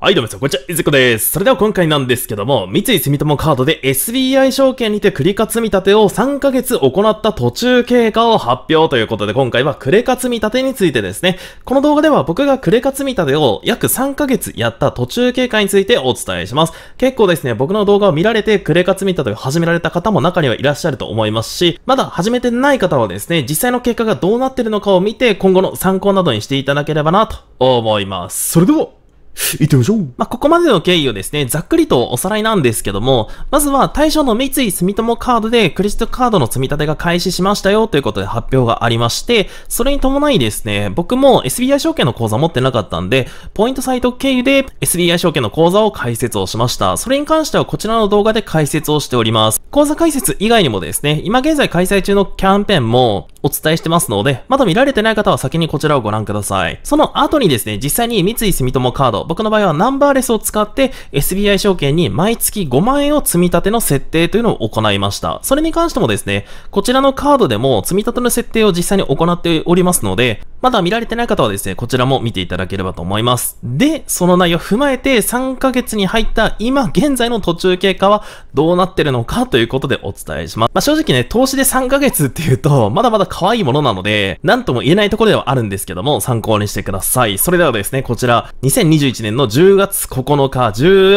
はい、どうもみなさん、こんにちは、いずこです。それでは今回なんですけども、三井住友カードで SBI 証券にてクレカ積み立てを3ヶ月行った途中経過を発表ということで、今回はクレカ積み立てについてですね、この動画では僕がクレカ積み立てを約3ヶ月やった途中経過についてお伝えします。結構ですね、僕の動画を見られてクレカ積み立てを始められた方も中にはいらっしゃると思いますし、まだ始めてない方はですね、実際の結果がどうなってるのかを見て、今後の参考などにしていただければなと思います。それでは行ってみましょう。まあ、ここまでの経緯をですね、ざっくりとおさらいなんですけども、まずは対象の三井住友カードでクレジットカードの積み立てが開始しましたよということで発表がありまして、それに伴いですね、僕も SBI 証券の口座持ってなかったんで、ポイントサイト経由で SBI 証券の口座を開設をしました。それに関してはこちらの動画で解説をしております。口座開設以外にもですね、今現在開催中のキャンペーンも、お伝えしてますので、まだ見られてない方は先にこちらをご覧ください。その後にですね、実際に三井住友カード、僕の場合はナンバーレスを使って SBI 証券に毎月5万円を積み立ての設定というのを行いました。それに関してもですね、こちらのカードでも積み立ての設定を実際に行っておりますので、まだ見られてない方はですね、こちらも見ていただければと思います。で、その内容を踏まえて3ヶ月に入った今現在の途中経過はどうなってるのかということでお伝えします。まあ、正直ね、投資で3ヶ月っていうと、まだまだ可愛いものなので、なんとも言えないところではあるんですけども、参考にしてください。それではですね、こちら、2021年の10月9日、14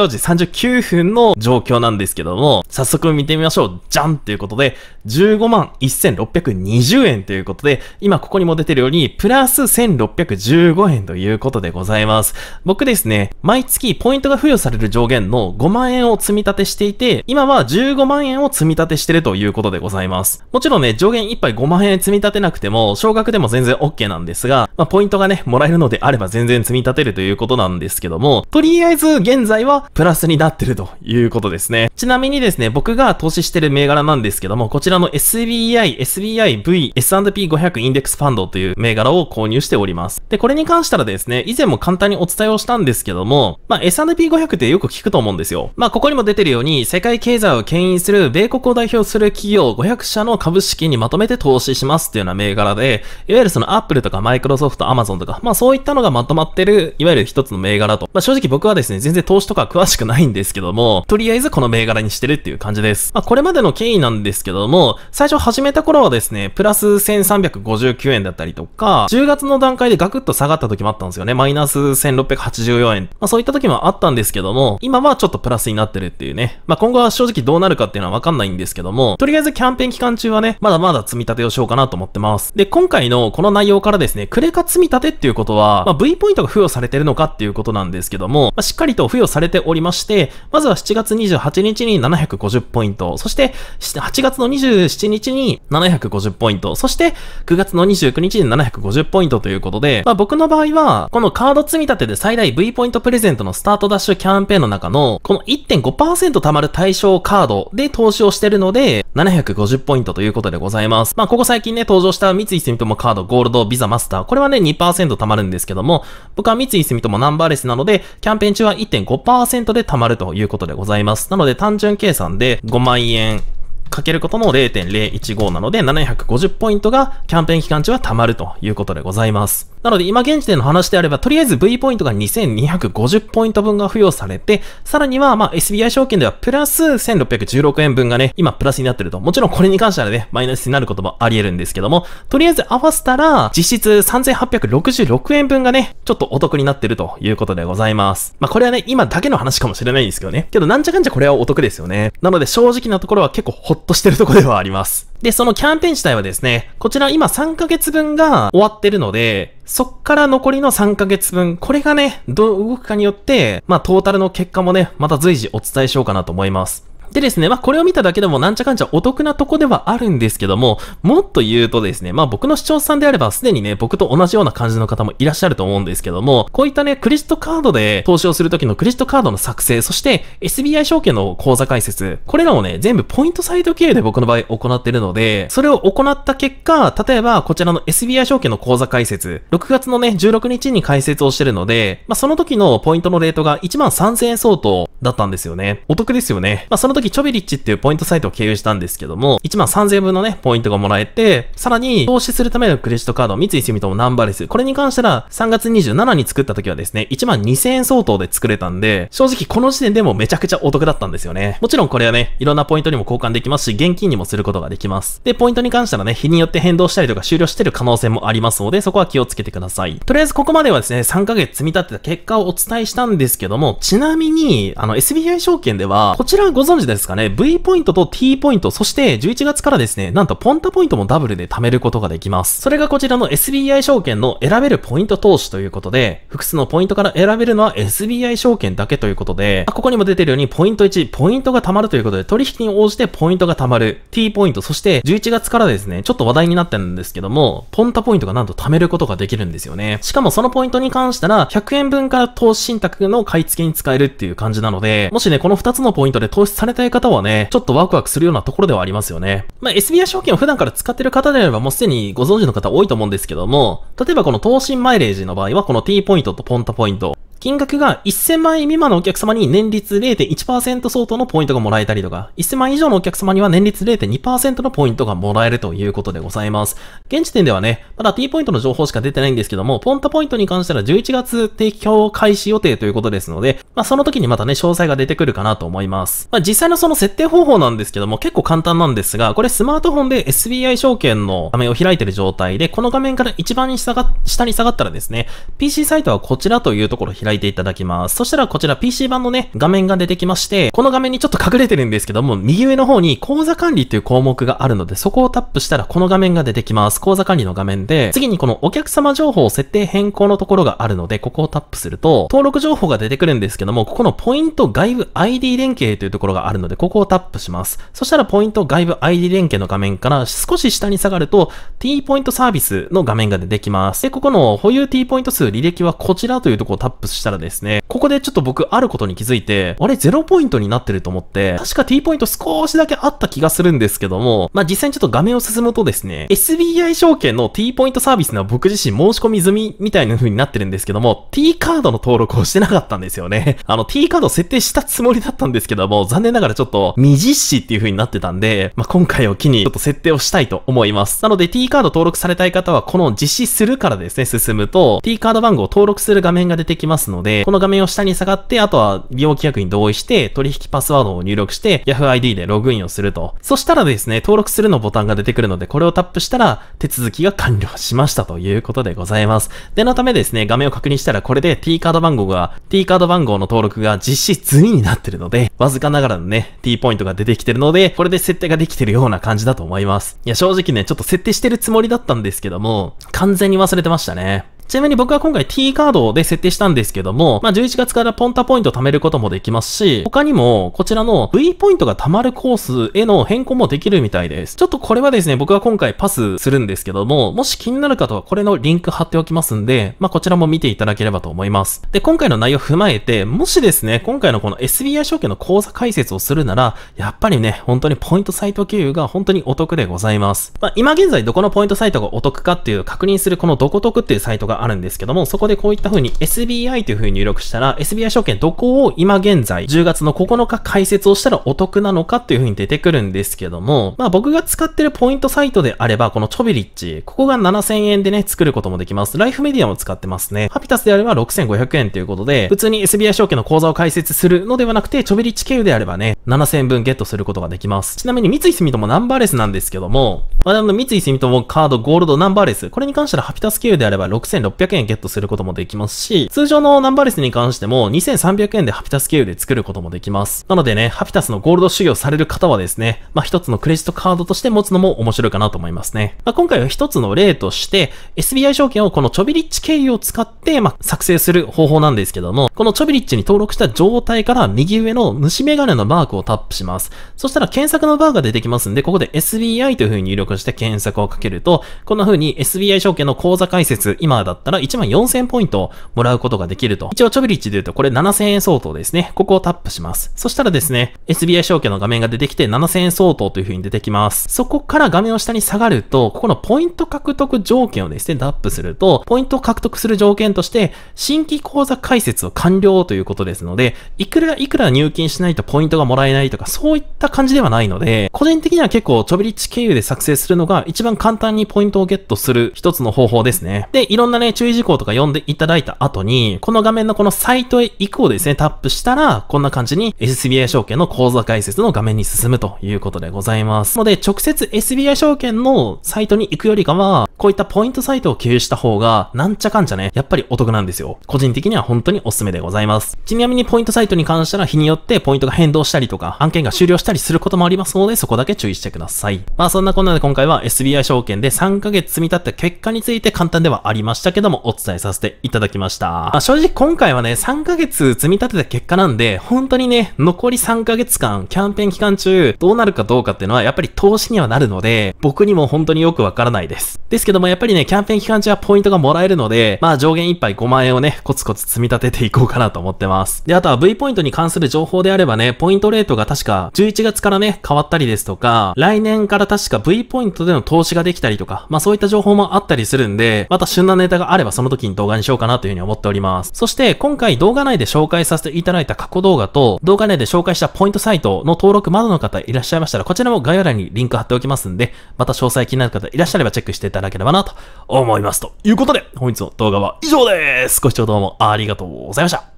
時39分の状況なんですけども、早速見てみましょう。じゃんということで、15万1620円ということで、今ここにも出てるように、プラス1615円ということでございます。僕ですね、毎月ポイントが付与される上限の5万円を積み立てしていて、今は15万円を積み立てしてるということでございます。もちろんね、上限1杯5万円積み立てなくても、少額でも全然 OK なんですが、まあ、ポイントがね、もらえるのであれば全然積み立てるということなんですけども、とりあえず現在はプラスになってるということですね。ちなみにですね、僕が投資してる銘柄なんですけども、こちらの SBI、SBIV、S&P500 インデックスファンドという銘柄を購入しております。で、これに関したらですね、以前も簡単にお伝えをしたんですけども、まあ、S&P500 ってよく聞くと思うんですよ。まあ、ここにも出てるように、世界経済を牽引する米国を代表する企業500社の株式にまとめて投資しますますっていうような銘柄で、いわゆるそのアップルとかマイクロソフト、アマゾンとか、まあそういったのがまとまってる、いわゆる一つの銘柄と。まあ正直僕はですね、全然投資とか詳しくないんですけども、とりあえずこの銘柄にしてるっていう感じです。まあこれまでの経緯なんですけども、最初始めた頃はですね、プラス1359円だったりとか、10月の段階でガクッと下がった時もあったんですよね。マイナス1684円。まあそういった時もあったんですけども、今はちょっとプラスになってるっていうね。まあ今後は正直どうなるかっていうのはわかんないんですけども、とりあえずキャンペーン期間中はね、まだまだ積み立てをしようかななと思ってます。で、今回のこの内容からですね、クレカ積み立てっていうことは、まあ、V ポイントが付与されてるのかっていうことなんですけども、まあ、しっかりと付与されておりまして、まずは7月28日に750ポイント、そして8月の27日に750ポイント、そして9月の29日に750ポイントということで、まあ、僕の場合は、このカード積み立てで最大 V ポイントプレゼントのスタートダッシュキャンペーンの中の、この1.5%貯まる対象カードで投資をしてるので、750ポイントということでございます。まあ、ここ最近近ね、登場した三井住友カード、ゴールド、ビザマスター。これはね、2%貯まるんですけども、僕は三井住友ナンバーレスなので、キャンペーン中は1.5%で貯まるということでございます。なので、単純計算で5万円かけることの0.015なので750ポイントがキャンペーン期間中は貯まるということでございます。なので今現時点の話であれば、とりあえず V ポイントが2250ポイント分が付与されて、さらにはま SBI 証券ではプラス1616円分がね、今プラスになってると。もちろんこれに関してはね、マイナスになることもあり得るんですけども、とりあえず合わせたら、実質3866円分がね、ちょっとお得になってるということでございます。まあこれはね、今だけの話かもしれないんですけどね。けどなんちゃかんちゃこれはお得ですよね。なので正直なところは結構ほっっとしてるとこではあります。で、そのキャンペーン自体はですね、こちら今3ヶ月分が終わってるので、そっから残りの3ヶ月分、これがね、どう動くかによって、まあトータルの結果もね、また随時お伝えしようかなと思います。でですね、まあ、これを見ただけでもなんちゃかんちゃお得なとこではあるんですけども、もっと言うとですね、まあ、僕の視聴者さんであればすでにね、僕と同じような感じの方もいらっしゃると思うんですけども、こういったね、クレジットカードで投資をするときのクレジットカードの作成、そして SBI 証券の口座開設、これらをね、全部ポイントサイト経由で僕の場合行ってるので、それを行った結果、例えばこちらの SBI 証券の口座開設、6月のね、16日に解説をしてるので、まあ、その時のポイントのレートが1万3000円相当だったんですよね。お得ですよね。まあ、その時時、チョベリッチっていうポイントサイトを経由したんですけども、1万3000円分のね、ポイントがもらえて、さらに、投資するためのクレジットカード、三井住友ナンバーレス。これに関しては、3月27に作った時はですね、1万2000円相当で作れたんで、正直この時点でもめちゃくちゃお得だったんですよね。もちろんこれはね、いろんなポイントにも交換できますし、現金にもすることができます。で、ポイントに関してはね、日によって変動したりとか終了してる可能性もありますので、そこは気をつけてください。とりあえずここまではですね、3ヶ月積み立てた結果をお伝えしたんですけども、ちなみに、あの、SBI 証券では、こちらご存知でですかね、V ポイントと T ポイント、そして11月からですね、なんとポンタポイントもダブルで貯めることができます。それがこちらの SBI 証券の選べるポイント投資ということで、複数のポイントから選べるのは SBI 証券だけということで、ここにも出てるようにポイント1、ポイントが貯まるということで、取引に応じてポイントが貯まる、T ポイント、そして11月からですね、ちょっと話題になってるんですけども、ポンタポイントがなんと貯めることができるんですよね。しかもそのポイントに関したら、100円分から投資信託の買い付けに使えるっていう感じなので、もしね、この2つのポイントで投資されれたい方はね、ちょっとワクワクするようなところではありますよね。まあ、SBI 証券を普段から使ってる方であればもうすでにご存知の方多いと思うんですけども、例えばこの投信マイレージの場合はこの T ポイントとポンタポイント、金額が1000万円未満のお客様に年率0.1%相当のポイントがもらえたりとか、1000万以上のお客様には年率0.2%のポイントがもらえるということでございます。現時点ではね、まだ T ポイントの情報しか出てないんですけども、ポンタポイントに関しては11月提供開始予定ということですので、まあその時にまたね、詳細が出てくるかなと思います。まあ実際のその設定方法なんですけども、結構簡単なんですが、これスマートフォンで SBI 証券の画面を開いてる状態で、この画面から一番に下が、下に下がったらですね、PC サイトはこちらというところを開いいていただきます。そしたらこちら PC 版のね、画面が出てきまして、この画面にちょっと隠れてるんですけども、右上の方に口座管理っていう項目があるので、そこをタップしたらこの画面が出てきます。口座管理の画面で、次にこのお客様情報設定変更のところがあるので、ここをタップすると、登録情報が出てくるんですけども、ここのポイント外部 ID 連携というところがあるので、ここをタップします。そしたらポイント外部 ID 連携の画面から少し下に下がると、t ポイントサービスの画面が出てきます。で、ここの保有 t ポイント数履歴はこちらというところをタップして、したらですね、ここでちょっと僕あることに気づいて、あれ0ポイントになってると思って、確か T ポイント少しだけあった気がするんですけども、まあ、実際にちょっと画面を進むとですね、SBI 証券の T ポイントサービスのは僕自身申し込み済みみたいな風になってるんですけども、T カードの登録をしてなかったんですよね。あの T カード設定したつもりだったんですけども、残念ながらちょっと未実施っていう風になってたんで、まあ、今回を機にちょっと設定をしたいと思います。なので T カード登録されたい方は、この実施するからですね、進むと、T カード番号を登録する画面が出てきますので、この画面を下に下がって、あとは利用規約に同意して、取引パスワードを入力して、Yahoo ID でログインをすると。そしたらですね、登録するのボタンが出てくるので、これをタップしたら、手続きが完了しましたということでございます。で、のためですね、画面を確認したら、これで T カード番号が、T カード番号の登録が実施済みになってるので、わずかながらのね、T ポイントが出てきてるので、これで設定ができてるような感じだと思います。いや、正直ね、ちょっと設定してるつもりだったんですけども、完全に忘れてましたね。ちなみに僕は今回 T カードで設定したんですけども、まあ、11月からポンタポイント貯めることもできますし、他にも、こちらの V ポイントが貯まるコースへの変更もできるみたいです。ちょっとこれはですね、僕は今回パスするんですけども、もし気になる方はこれのリンク貼っておきますんで、まあ、こちらも見ていただければと思います。で、今回の内容踏まえて、もしですね、今回のこの SBI 証券の口座開設をするなら、やっぱりね、本当にポイントサイト経由が本当にお得でございます。まあ、今現在どこのポイントサイトがお得かっていう確認するこのどこ得っていうサイトがあるんですけども、そこでこういった風に SBI という風に入力したら、SBI 証券どこを今現在、10月の9日解説をしたらお得なのかという風に出てくるんですけども、まあ僕が使ってるポイントサイトであれば、このチョビリッチ、ここが7000円でね、作ることもできます。ライフメディアも使ってますね。ハピタスであれば6500円ということで、普通に SBI 証券の口座を開設するのではなくて、チョビリッチ経由であればね、7000円分ゲットすることができます。ちなみに三井住友ナンバーレスなんですけども、まあ、でも、三井住友カードゴールドナンバーレス。これに関してはハピタス経由であれば6600円ゲットすることもできますし、通常のナンバーレスに関しても2300円でハピタス経由で作ることもできます。なのでね、ハピタスのゴールド修行される方はですね、まあ、一つのクレジットカードとして持つのも面白いかなと思いますね。まあ、今回は一つの例として、SBI 証券をこのチョビリッチ経由を使って、まあ、作成する方法なんですけども、このチョビリッチに登録した状態から右上の虫眼鏡のマークをタップします。そしたら検索のバーが出てきますんで、ここで SBI という風に入力して検索をかけると、こんな風に SBI 証券の口座開設、今だったら1万4000ポイントもらうことができると。一応チョビリッチで言うとこれ7000円相当ですね。ここをタップします。そしたらですね、SBI 証券の画面が出てきて7000円相当という風に出てきます。そこから画面を下に下がると、ここのポイント獲得条件をですね、タップすると、ポイントを獲得する条件として、新規口座開設を完了ということですので、いくらいくら入金しないとポイントがもらえないとか、そういった感じではないので、個人的には結構チョビリッチ経由で作成するのが一番簡単にポイントをゲットする一つの方法ですね。で、いろんなね、注意事項とか読んでいただいた後に、この画面のこのサイトへ行くをですね、タップしたら、こんな感じに SBI 証券の口座解説の画面に進むということでございます。ので、直接 SBI 証券のサイトに行くよりかは、こういったポイントサイトを経由した方が、なんちゃかんちゃね、やっぱりお得なんですよ。個人的には本当におすすめでございます。ちなみにポイントサイトに関しては日によってポイントが変動したりとか、案件が終了したりすることもありますので、そこだけ注意してください。まあそんなこんなで今今回は SBI 証券で3ヶ月積み立った結果について簡単ではありましたけどもお伝えさせていただきました。まあ、正直今回はね、3ヶ月積み立てた結果なんで、本当にね、残り3ヶ月間、キャンペーン期間中、どうなるかどうかっていうのはやっぱり投資にはなるので、僕にも本当によくわからないです。ですけどもやっぱりね、キャンペーン期間中はポイントがもらえるので、まあ上限いっぱい5万円をね、コツコツ積み立てていこうかなと思ってます。で、あとは V ポイントに関する情報であればね、ポイントレートが確か11月からね、変わったりですとか、来年から確か V ポイントポイントでの投資ができたりとか、まあそういった情報もあったりするんで、また旬なネタがあればその時に動画にしようかなというふうに思っております。そして今回動画内で紹介させていただいた過去動画と、動画内で紹介したポイントサイトの登録まだの方いらっしゃいましたら、こちらも概要欄にリンク貼っておきますんで、また詳細気になる方いらっしゃればチェックしていただければなと思います。ということで、本日の動画は以上です。ご視聴どうもありがとうございました。